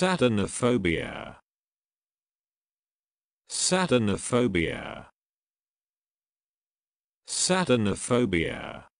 Saturnophobia. Saturnophobia. Saturnophobia.